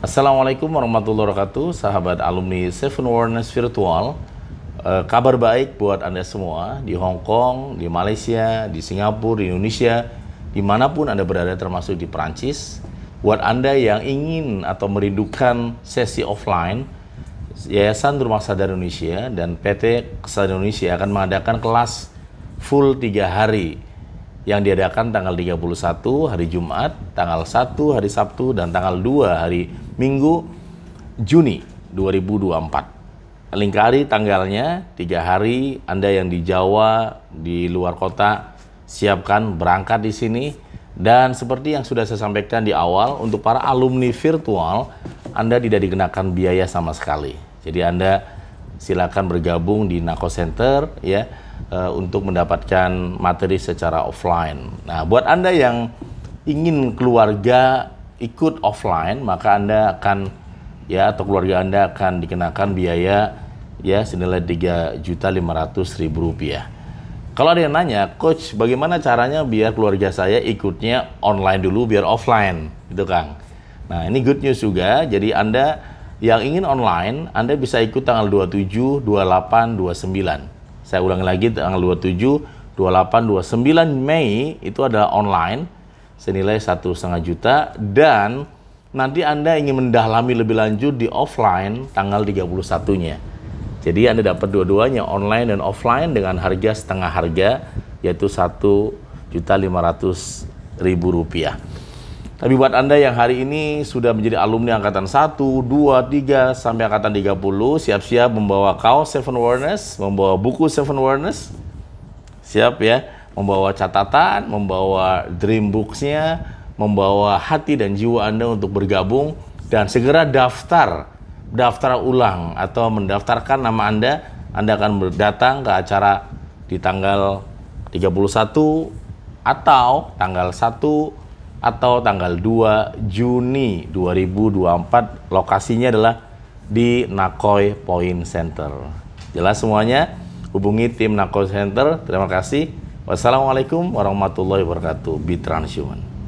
Assalamualaikum warahmatullahi wabarakatuh, sahabat alumni Seven Awareness Virtual. E, kabar baik buat Anda semua di Hong Kong, di Malaysia, di Singapura, di Indonesia, dimanapun Anda berada termasuk di Perancis. Buat Anda yang ingin atau merindukan sesi offline, Yayasan Rumah Sadar Indonesia dan PT Kesadaran Indonesia akan mengadakan kelas full tiga hari yang diadakan tanggal 31 hari Jumat, tanggal 1 hari Sabtu, dan tanggal 2 hari Minggu Juni 2024. Lingkari tanggalnya tiga hari. Anda yang di Jawa, di luar kota, siapkan berangkat di sini. Dan seperti yang sudah saya sampaikan di awal, untuk para alumni virtual, Anda tidak dikenakan biaya sama sekali. Jadi Anda silakan bergabung di Nako Center ya eh, untuk mendapatkan materi secara offline. Nah, buat Anda yang ingin keluarga ikut offline maka Anda akan ya atau keluarga Anda akan dikenakan biaya ya senilai tiga juta lima ratus ribu rupiah Kalau ada yang nanya, coach, bagaimana caranya biar keluarga saya ikutnya online dulu biar offline, gitu Kang. Nah, ini good news juga. Jadi Anda yang ingin online, Anda bisa ikut tanggal 27, 28, 29. Saya ulangi lagi tanggal 27, 28, 29 Mei itu adalah online senilai satu setengah juta dan nanti Anda ingin mendalami lebih lanjut di offline tanggal 31-nya. Jadi Anda dapat dua-duanya online dan offline dengan harga setengah harga yaitu satu juta lima ratus ribu rupiah. Tapi buat Anda yang hari ini sudah menjadi alumni angkatan 1, 2, 3, sampai angkatan 30, siap-siap membawa kaos Seven Awareness, membawa buku Seven Awareness. Siap ya membawa catatan, membawa dream books-nya, membawa hati dan jiwa Anda untuk bergabung dan segera daftar, daftar ulang atau mendaftarkan nama Anda, Anda akan berdatang ke acara di tanggal 31 atau tanggal 1 atau tanggal 2 Juni 2024. Lokasinya adalah di Nakoi Point Center. Jelas semuanya? Hubungi tim Nakoi Center. Terima kasih. Wassalamualaikum warahmatullahi wabarakatuh. Be transhuman.